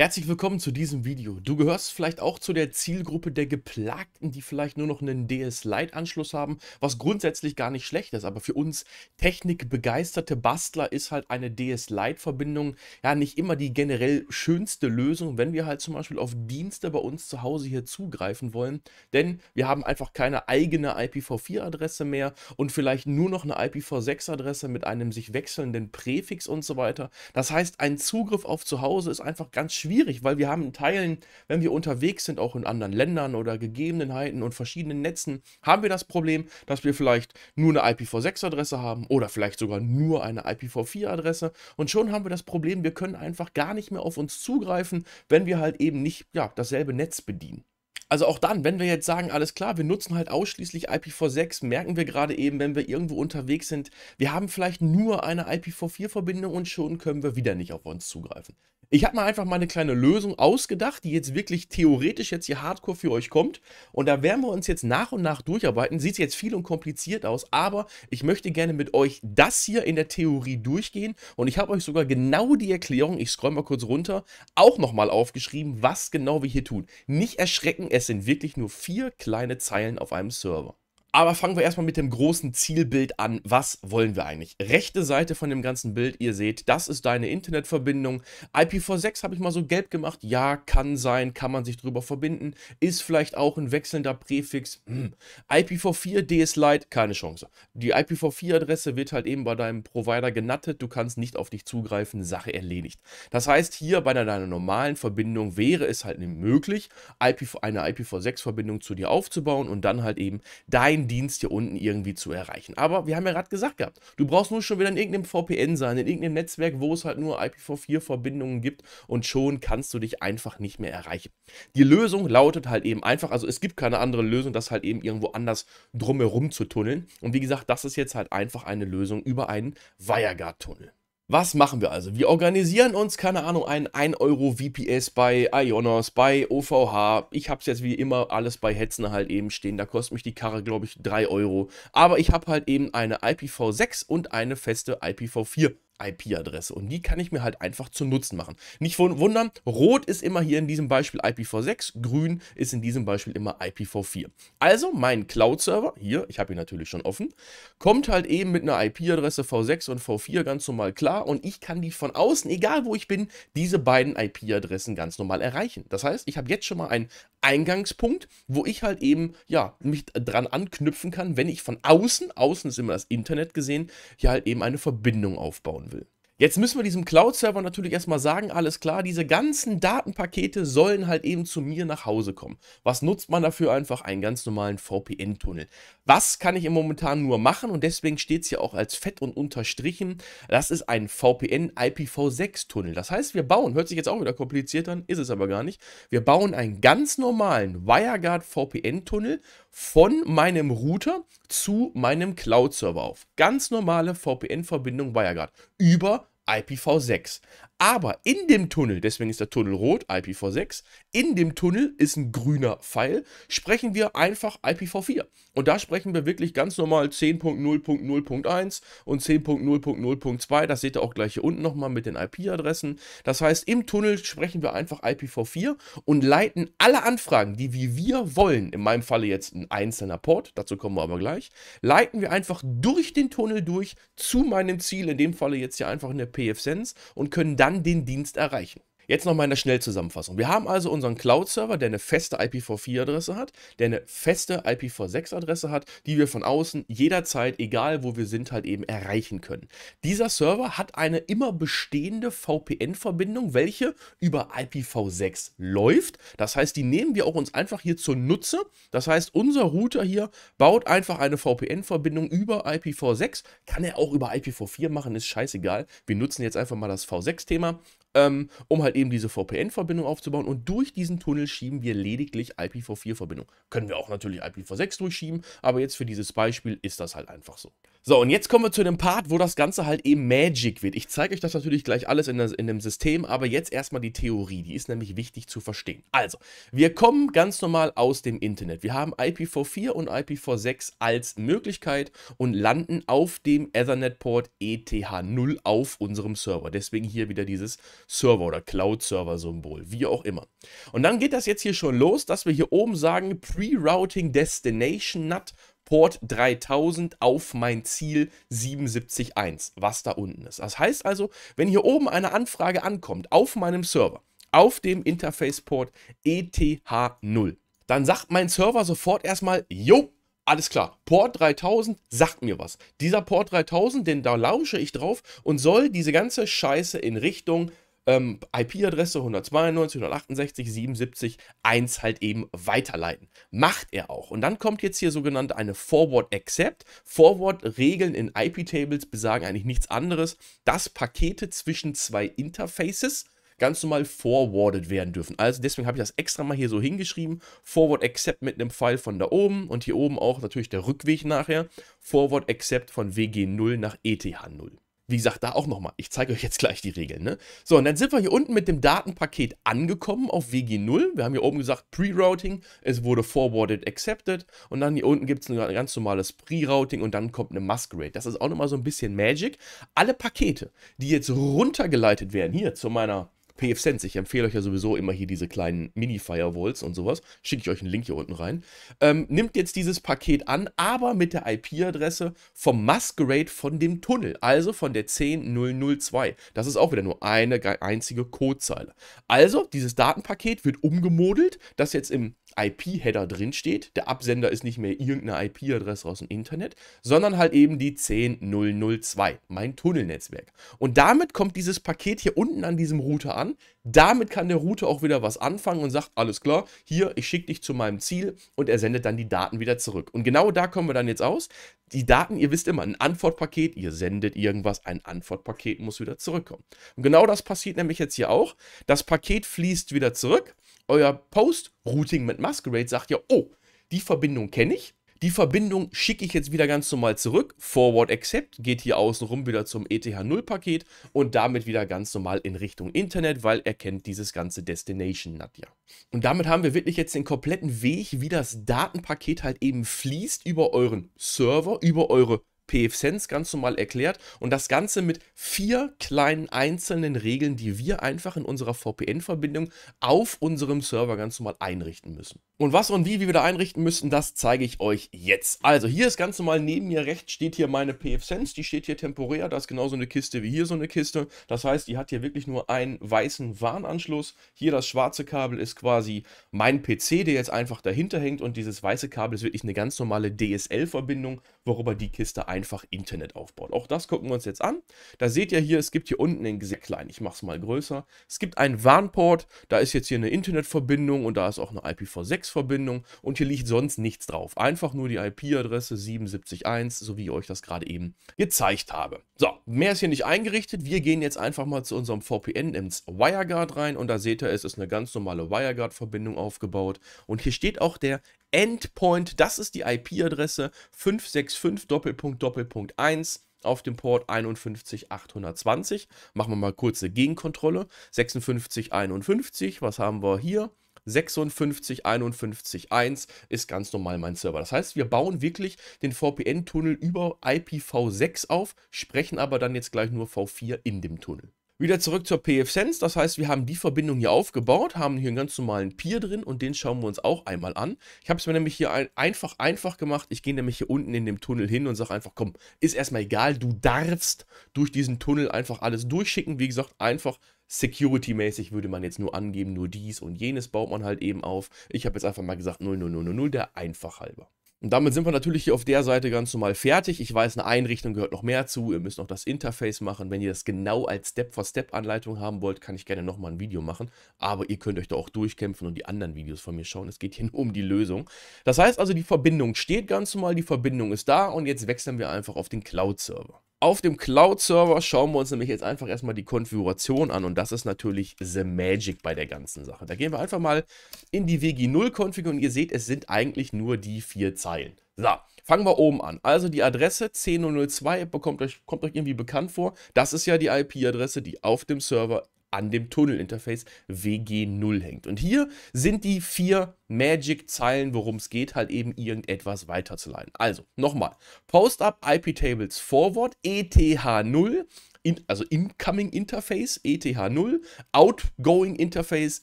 Herzlich willkommen zu diesem Video. Du gehörst vielleicht auch zu der Zielgruppe der Geplagten, die vielleicht nur noch einen DS-Lite-Anschluss haben, was grundsätzlich gar nicht schlecht ist, aber für uns technikbegeisterte Bastler ist halt eine DS-Lite-Verbindung ja nicht immer die generell schönste Lösung, wenn wir halt zum Beispiel auf Dienste bei uns zu Hause hier zugreifen wollen, denn wir haben einfach keine eigene IPv4-Adresse mehr und vielleicht nur noch eine IPv6-Adresse mit einem sich wechselnden Präfix und so weiter. Das heißt, ein Zugriff auf zu Hause ist einfach ganz schwierig schwierig, weil wir haben in Teilen, wenn wir unterwegs sind, auch in anderen Ländern oder Gegebenheiten und verschiedenen Netzen, haben wir das Problem, dass wir vielleicht nur eine IPv6-Adresse haben oder vielleicht sogar nur eine IPv4-Adresse. Und schon haben wir das Problem, wir können einfach gar nicht mehr auf uns zugreifen, wenn wir halt eben nicht ja, dasselbe Netz bedienen. Also auch dann, wenn wir jetzt sagen, alles klar, wir nutzen halt ausschließlich IPv6, merken wir gerade eben, wenn wir irgendwo unterwegs sind, wir haben vielleicht nur eine IPv4-Verbindung und schon können wir wieder nicht auf uns zugreifen. Ich habe mal einfach mal eine kleine Lösung ausgedacht, die jetzt wirklich theoretisch jetzt hier hardcore für euch kommt. Und da werden wir uns jetzt nach und nach durcharbeiten. Sieht jetzt viel und kompliziert aus, aber ich möchte gerne mit euch das hier in der Theorie durchgehen. Und ich habe euch sogar genau die Erklärung, ich scroll mal kurz runter, auch nochmal aufgeschrieben, was genau wir hier tun. Nicht erschrecken, es sind wirklich nur vier kleine Zeilen auf einem Server. Aber fangen wir erstmal mit dem großen Zielbild an. Was wollen wir eigentlich? Rechte Seite von dem ganzen Bild, ihr seht, das ist deine Internetverbindung. IPv6 habe ich mal so gelb gemacht. Ja, kann sein, kann man sich drüber verbinden. Ist vielleicht auch ein wechselnder Präfix. Hm. IPv4 DSLite, keine Chance. Die IPv4-Adresse wird halt eben bei deinem Provider genattet. Du kannst nicht auf dich zugreifen, Sache erledigt. Das heißt, hier bei deiner normalen Verbindung wäre es halt möglich, eine IPv6-Verbindung zu dir aufzubauen und dann halt eben dein den Dienst hier unten irgendwie zu erreichen. Aber wir haben ja gerade gesagt gehabt, du brauchst nur schon wieder in irgendeinem VPN sein, in irgendeinem Netzwerk, wo es halt nur IPv4-Verbindungen gibt und schon kannst du dich einfach nicht mehr erreichen. Die Lösung lautet halt eben einfach, also es gibt keine andere Lösung, das halt eben irgendwo anders drumherum zu tunneln. Und wie gesagt, das ist jetzt halt einfach eine Lösung über einen Wireguard-Tunnel. Was machen wir also? Wir organisieren uns, keine Ahnung, einen 1-Euro-VPS bei Ionos, bei OVH. Ich habe es jetzt wie immer alles bei Hetzner halt eben stehen. Da kostet mich die Karre, glaube ich, 3 Euro. Aber ich habe halt eben eine IPv6 und eine feste IPv4 IP-Adresse. Und die kann ich mir halt einfach zu Nutzen machen. Nicht wundern, rot ist immer hier in diesem Beispiel IPv6, grün ist in diesem Beispiel immer IPv4. Also mein Cloud-Server, hier, ich habe ihn natürlich schon offen, kommt halt eben mit einer IP-Adresse V6 und V4 ganz normal klar und ich kann die von außen, egal wo ich bin, diese beiden IP-Adressen ganz normal erreichen. Das heißt, ich habe jetzt schon mal einen Eingangspunkt, wo ich halt eben, ja, mich dran anknüpfen kann, wenn ich von außen, außen ist immer das Internet gesehen, hier halt eben eine Verbindung aufbauen haben will. Jetzt müssen wir diesem Cloud-Server natürlich erstmal sagen, alles klar, diese ganzen Datenpakete sollen halt eben zu mir nach Hause kommen. Was nutzt man dafür? Einfach einen ganz normalen VPN-Tunnel. Was kann ich im Momentan nur machen? Und deswegen steht es hier auch als fett und unterstrichen. Das ist ein VPN-IPv6-Tunnel. Das heißt, wir bauen, hört sich jetzt auch wieder kompliziert an, ist es aber gar nicht. Wir bauen einen ganz normalen WireGuard-VPN-Tunnel von meinem Router zu meinem Cloud-Server auf. Ganz normale VPN-Verbindung WireGuard über IPv6. Aber in dem Tunnel, deswegen ist der Tunnel rot, IPv6, in dem Tunnel ist ein grüner Pfeil, sprechen wir einfach IPv4. Und da sprechen wir wirklich ganz normal 10.0.0.1 und 10.0.0.2. Das seht ihr auch gleich hier unten nochmal mit den IP-Adressen. Das heißt, im Tunnel sprechen wir einfach IPv4 und leiten alle Anfragen, die wie wir wollen, in meinem Falle jetzt ein einzelner Port, dazu kommen wir aber gleich, leiten wir einfach durch den Tunnel durch zu meinem Ziel, in dem Falle jetzt hier einfach eine P PFSense und können dann den Dienst erreichen. Jetzt nochmal in der Schnellzusammenfassung. Wir haben also unseren Cloud-Server, der eine feste IPv4-Adresse hat, der eine feste IPv6-Adresse hat, die wir von außen jederzeit, egal wo wir sind, halt eben erreichen können. Dieser Server hat eine immer bestehende VPN-Verbindung, welche über IPv6 läuft. Das heißt, die nehmen wir auch uns einfach hier zur Nutze. Das heißt, unser Router hier baut einfach eine VPN-Verbindung über IPv6. Kann er auch über IPv4 machen, ist scheißegal. Wir nutzen jetzt einfach mal das V6-Thema ähm, um halt eben diese VPN-Verbindung aufzubauen. Und durch diesen Tunnel schieben wir lediglich IPv4-Verbindung. Können wir auch natürlich IPv6 durchschieben, aber jetzt für dieses Beispiel ist das halt einfach so. So, und jetzt kommen wir zu dem Part, wo das Ganze halt eben Magic wird. Ich zeige euch das natürlich gleich alles in, das, in dem System, aber jetzt erstmal die Theorie. Die ist nämlich wichtig zu verstehen. Also, wir kommen ganz normal aus dem Internet. Wir haben IPv4 und IPv6 als Möglichkeit und landen auf dem Ethernet-Port ETH0 auf unserem Server. Deswegen hier wieder dieses Server oder Cloud-Server-Symbol, wie auch immer. Und dann geht das jetzt hier schon los, dass wir hier oben sagen, Pre-Routing Destination NAT Port 3000 auf mein Ziel 771, was da unten ist. Das heißt also, wenn hier oben eine Anfrage ankommt auf meinem Server, auf dem Interface-Port ETH0, dann sagt mein Server sofort erstmal, jo, alles klar, Port 3000 sagt mir was. Dieser Port 3000, denn da lausche ich drauf und soll diese ganze Scheiße in Richtung ähm, IP-Adresse 192, 168, 77, 1 halt eben weiterleiten. Macht er auch. Und dann kommt jetzt hier sogenannte eine Forward Accept. Forward Regeln in IP-Tables besagen eigentlich nichts anderes, dass Pakete zwischen zwei Interfaces ganz normal forwarded werden dürfen. Also deswegen habe ich das extra mal hier so hingeschrieben. Forward Accept mit einem Pfeil von da oben und hier oben auch natürlich der Rückweg nachher. Forward Accept von WG0 nach ETH0. Wie gesagt, da auch nochmal. Ich zeige euch jetzt gleich die Regeln. Ne? So, und dann sind wir hier unten mit dem Datenpaket angekommen auf WG0. Wir haben hier oben gesagt Pre-Routing. Es wurde forwarded accepted. Und dann hier unten gibt es ein ganz normales Pre-Routing und dann kommt eine Masquerade. Das ist auch nochmal so ein bisschen Magic. Alle Pakete, die jetzt runtergeleitet werden, hier zu meiner PF Sense. Ich empfehle euch ja sowieso immer hier diese kleinen Mini-Firewalls und sowas. Schicke ich euch einen Link hier unten rein. Ähm, nimmt jetzt dieses Paket an, aber mit der IP-Adresse vom Masquerade von dem Tunnel, also von der 10002. Das ist auch wieder nur eine einzige Codezeile. Also, dieses Datenpaket wird umgemodelt, das jetzt im IP-Header drinsteht. Der Absender ist nicht mehr irgendeine IP-Adresse aus dem Internet, sondern halt eben die 10002, mein Tunnelnetzwerk. Und damit kommt dieses Paket hier unten an diesem Router an. Damit kann der Router auch wieder was anfangen und sagt, alles klar, hier, ich schicke dich zu meinem Ziel und er sendet dann die Daten wieder zurück. Und genau da kommen wir dann jetzt aus. Die Daten, ihr wisst immer, ein Antwortpaket, ihr sendet irgendwas, ein Antwortpaket muss wieder zurückkommen. Und genau das passiert nämlich jetzt hier auch. Das Paket fließt wieder zurück euer Post Routing mit Masquerade sagt ja, oh, die Verbindung kenne ich. Die Verbindung schicke ich jetzt wieder ganz normal zurück. Forward Accept geht hier außenrum wieder zum ETH0-Paket und damit wieder ganz normal in Richtung Internet, weil er kennt dieses ganze Destination Nadja. Und damit haben wir wirklich jetzt den kompletten Weg, wie das Datenpaket halt eben fließt über euren Server, über eure PFSense ganz normal erklärt und das Ganze mit vier kleinen einzelnen Regeln, die wir einfach in unserer VPN-Verbindung auf unserem Server ganz normal einrichten müssen. Und was und wie, wie wir da einrichten müssen, das zeige ich euch jetzt. Also hier ist ganz normal neben mir rechts steht hier meine PFSense, die steht hier temporär, da ist genauso eine Kiste wie hier so eine Kiste. Das heißt, die hat hier wirklich nur einen weißen Warnanschluss. Hier das schwarze Kabel ist quasi mein PC, der jetzt einfach dahinter hängt und dieses weiße Kabel ist wirklich eine ganz normale DSL-Verbindung, worüber die Kiste ein einfach Internet aufbaut. Auch das gucken wir uns jetzt an. Da seht ihr hier, es gibt hier unten in sehr klein, ich mache es mal größer. Es gibt einen WAN-Port, da ist jetzt hier eine Internetverbindung und da ist auch eine IPv6-Verbindung und hier liegt sonst nichts drauf. Einfach nur die IP-Adresse 771, so wie ich euch das gerade eben gezeigt habe. So, mehr ist hier nicht eingerichtet. Wir gehen jetzt einfach mal zu unserem VPN ins WireGuard rein und da seht ihr, es ist eine ganz normale WireGuard-Verbindung aufgebaut und hier steht auch der Endpoint, das ist die IP-Adresse 565.1 auf dem Port 51820. Machen wir mal kurze Gegenkontrolle. 5651, was haben wir hier? 56511 ist ganz normal mein Server. Das heißt, wir bauen wirklich den VPN-Tunnel über IPv6 auf, sprechen aber dann jetzt gleich nur V4 in dem Tunnel. Wieder zurück zur PF Sense, das heißt, wir haben die Verbindung hier aufgebaut, haben hier einen ganz normalen Peer drin und den schauen wir uns auch einmal an. Ich habe es mir nämlich hier ein, einfach, einfach gemacht. Ich gehe nämlich hier unten in dem Tunnel hin und sage einfach, komm, ist erstmal egal, du darfst durch diesen Tunnel einfach alles durchschicken. Wie gesagt, einfach Security-mäßig würde man jetzt nur angeben, nur dies und jenes baut man halt eben auf. Ich habe jetzt einfach mal gesagt 0000, der einfach halber. Und damit sind wir natürlich hier auf der Seite ganz normal fertig. Ich weiß, eine Einrichtung gehört noch mehr zu. Ihr müsst noch das Interface machen. Wenn ihr das genau als Step-for-Step-Anleitung haben wollt, kann ich gerne nochmal ein Video machen. Aber ihr könnt euch da auch durchkämpfen und die anderen Videos von mir schauen. Es geht hier nur um die Lösung. Das heißt also, die Verbindung steht ganz normal, die Verbindung ist da und jetzt wechseln wir einfach auf den Cloud-Server. Auf dem Cloud-Server schauen wir uns nämlich jetzt einfach erstmal die Konfiguration an und das ist natürlich the magic bei der ganzen Sache. Da gehen wir einfach mal in die WG0-Config und ihr seht, es sind eigentlich nur die vier Zeilen. So, fangen wir oben an. Also die Adresse 10.0.02 bekommt euch, kommt euch irgendwie bekannt vor. Das ist ja die IP-Adresse, die auf dem Server an dem Tunnelinterface WG0 hängt. Und hier sind die vier Magic-Zeilen, worum es geht, halt eben irgendetwas weiterzuleiten. Also, nochmal. Post-up IP-Tables Forward ETH0 in, also Incoming Interface ETH0, Outgoing Interface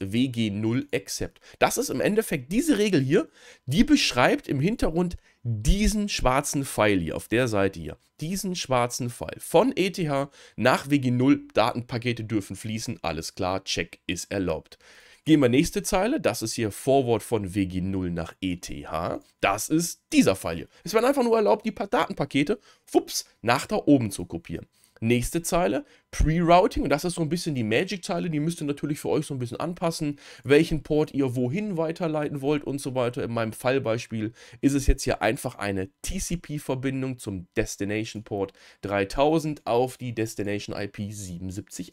WG0 Accept. Das ist im Endeffekt diese Regel hier, die beschreibt im Hintergrund diesen schwarzen Pfeil hier auf der Seite hier, diesen schwarzen Pfeil von ETH nach WG0 Datenpakete dürfen fließen, alles klar, Check ist erlaubt. Gehen wir nächste Zeile, das ist hier Vorwort von WG0 nach ETH. Das ist dieser Pfeil hier. Es werden einfach nur erlaubt, die Datenpakete, wups, nach da oben zu kopieren. Nächste Zeile, Pre-Routing, und das ist so ein bisschen die Magic-Zeile, die müsst ihr natürlich für euch so ein bisschen anpassen, welchen Port ihr wohin weiterleiten wollt und so weiter. In meinem Fallbeispiel ist es jetzt hier einfach eine TCP-Verbindung zum Destination-Port 3000 auf die Destination IP 771.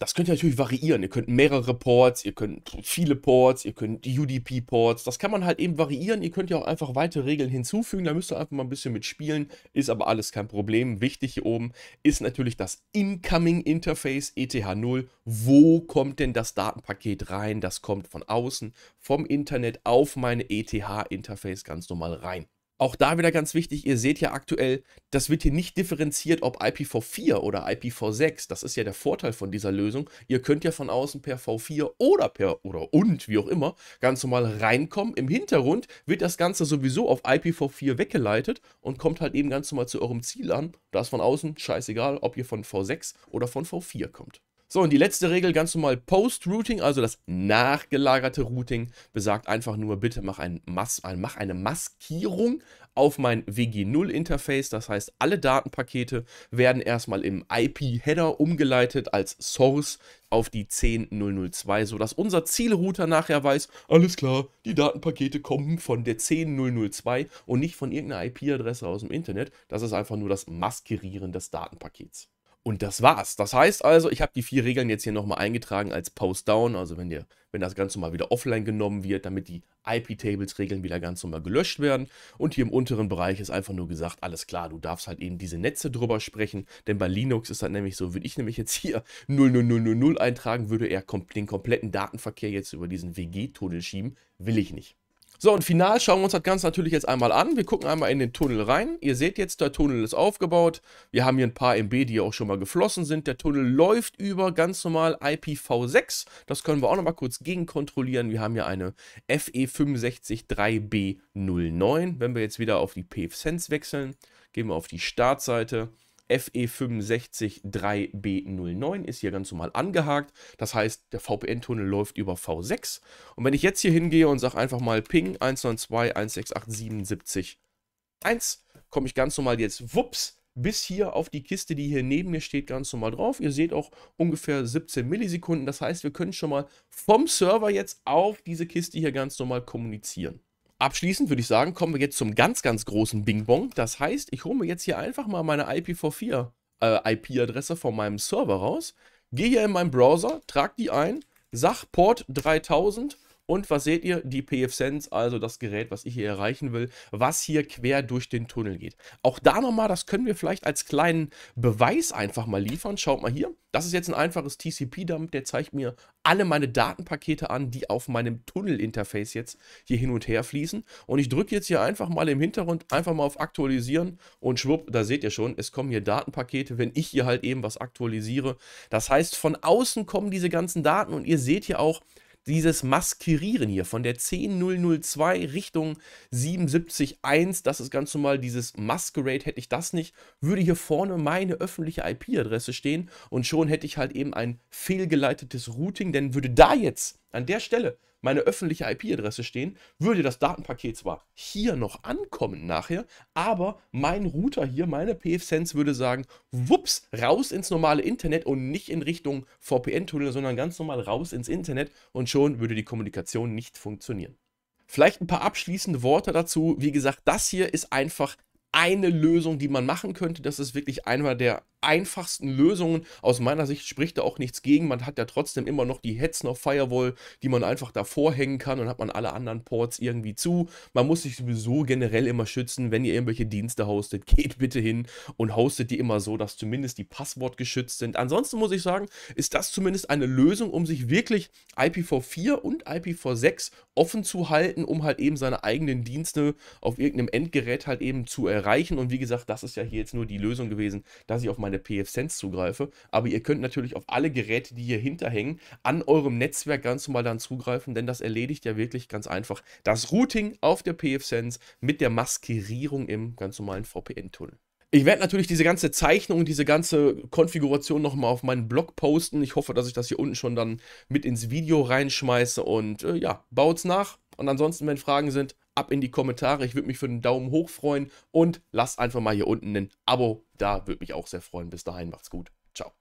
Das könnt ihr natürlich variieren. Ihr könnt mehrere Ports, ihr könnt viele Ports, ihr könnt UDP-Ports. Das kann man halt eben variieren. Ihr könnt ja auch einfach weitere Regeln hinzufügen. Da müsst ihr einfach mal ein bisschen mitspielen. Ist aber alles kein Problem. Wichtig hier oben ist natürlich das Incoming Interface ETH0. Wo kommt denn das Datenpaket rein? Das kommt von außen, vom Internet auf meine ETH-Interface ganz normal rein. Auch da wieder ganz wichtig, ihr seht ja aktuell, das wird hier nicht differenziert, ob IPv4 oder IPv6. Das ist ja der Vorteil von dieser Lösung. Ihr könnt ja von außen per V4 oder per oder und, wie auch immer, ganz normal reinkommen. Im Hintergrund wird das Ganze sowieso auf IPv4 weggeleitet und kommt halt eben ganz normal zu eurem Ziel an. Da ist von außen scheißegal, ob ihr von V6 oder von V4 kommt. So, und die letzte Regel, ganz normal Post-Routing, also das nachgelagerte Routing, besagt einfach nur, bitte mach, ein Mas mach eine Maskierung auf mein WG0-Interface. Das heißt, alle Datenpakete werden erstmal im IP-Header umgeleitet als Source auf die 10002, sodass unser Zielrouter nachher weiß, alles klar, die Datenpakete kommen von der 10002 und nicht von irgendeiner IP-Adresse aus dem Internet. Das ist einfach nur das Maskerieren des Datenpakets. Und das war's. Das heißt also, ich habe die vier Regeln jetzt hier nochmal eingetragen als Post-Down, also wenn, ihr, wenn das Ganze mal wieder offline genommen wird, damit die IP-Tables-Regeln wieder ganz normal gelöscht werden. Und hier im unteren Bereich ist einfach nur gesagt, alles klar, du darfst halt eben diese Netze drüber sprechen, denn bei Linux ist das nämlich so, würde ich nämlich jetzt hier 0000 eintragen, würde er den kompletten Datenverkehr jetzt über diesen WG-Tunnel schieben, will ich nicht. So, und final schauen wir uns das Ganze natürlich jetzt einmal an. Wir gucken einmal in den Tunnel rein. Ihr seht jetzt, der Tunnel ist aufgebaut. Wir haben hier ein paar MB, die auch schon mal geflossen sind. Der Tunnel läuft über ganz normal IPv6. Das können wir auch nochmal kurz gegenkontrollieren. Wir haben hier eine FE653B09. Wenn wir jetzt wieder auf die PFSense wechseln, gehen wir auf die Startseite fe 65 3B09 ist hier ganz normal angehakt. Das heißt, der VPN-Tunnel läuft über V6. Und wenn ich jetzt hier hingehe und sage einfach mal Ping 192.168.77.1, komme ich ganz normal jetzt, wups, bis hier auf die Kiste, die hier neben mir steht, ganz normal drauf. Ihr seht auch ungefähr 17 Millisekunden. Das heißt, wir können schon mal vom Server jetzt auf diese Kiste hier ganz normal kommunizieren. Abschließend würde ich sagen, kommen wir jetzt zum ganz, ganz großen Bing-Bong. Das heißt, ich hole mir jetzt hier einfach mal meine IPv4 äh, IP-Adresse von meinem Server raus, gehe hier in meinen Browser, trage die ein, sag Port 3000 und was seht ihr? Die PFSense, also das Gerät, was ich hier erreichen will, was hier quer durch den Tunnel geht. Auch da nochmal, das können wir vielleicht als kleinen Beweis einfach mal liefern. Schaut mal hier, das ist jetzt ein einfaches TCP-Dump, der zeigt mir alle meine Datenpakete an, die auf meinem Tunnel-Interface jetzt hier hin und her fließen. Und ich drücke jetzt hier einfach mal im Hintergrund einfach mal auf Aktualisieren und schwupp, da seht ihr schon, es kommen hier Datenpakete, wenn ich hier halt eben was aktualisiere. Das heißt, von außen kommen diese ganzen Daten und ihr seht hier auch, dieses Maskerieren hier von der 10002 Richtung 771, das ist ganz normal dieses Masquerade, hätte ich das nicht, würde hier vorne meine öffentliche IP-Adresse stehen und schon hätte ich halt eben ein fehlgeleitetes Routing, denn würde da jetzt an der Stelle meine öffentliche IP-Adresse stehen, würde das Datenpaket zwar hier noch ankommen nachher, aber mein Router hier, meine PFSense würde sagen, wups, raus ins normale Internet und nicht in Richtung VPN-Tunnel, sondern ganz normal raus ins Internet und schon würde die Kommunikation nicht funktionieren. Vielleicht ein paar abschließende Worte dazu. Wie gesagt, das hier ist einfach eine Lösung, die man machen könnte. Das ist wirklich einer der einfachsten Lösungen. Aus meiner Sicht spricht da auch nichts gegen. Man hat ja trotzdem immer noch die Hetzner Firewall, die man einfach davor hängen kann und hat man alle anderen Ports irgendwie zu. Man muss sich sowieso generell immer schützen, wenn ihr irgendwelche Dienste hostet. Geht bitte hin und hostet die immer so, dass zumindest die Passwort geschützt sind. Ansonsten muss ich sagen, ist das zumindest eine Lösung, um sich wirklich IPv4 und IPv6 offen zu halten, um halt eben seine eigenen Dienste auf irgendeinem Endgerät halt eben zu erreichen. Und wie gesagt, das ist ja hier jetzt nur die Lösung gewesen, dass ich auf mein meine PF Sense zugreife. Aber ihr könnt natürlich auf alle Geräte, die hier hinterhängen, an eurem Netzwerk ganz normal dann zugreifen, denn das erledigt ja wirklich ganz einfach das Routing auf der PFSense mit der Maskierierung im ganz normalen VPN-Tunnel. Ich werde natürlich diese ganze Zeichnung, diese ganze Konfiguration nochmal auf meinen Blog posten. Ich hoffe, dass ich das hier unten schon dann mit ins Video reinschmeiße und äh, ja, baut's nach. Und ansonsten, wenn Fragen sind, ab in die Kommentare. Ich würde mich für einen Daumen hoch freuen und lasst einfach mal hier unten ein Abo. Da würde mich auch sehr freuen. Bis dahin, macht's gut. Ciao.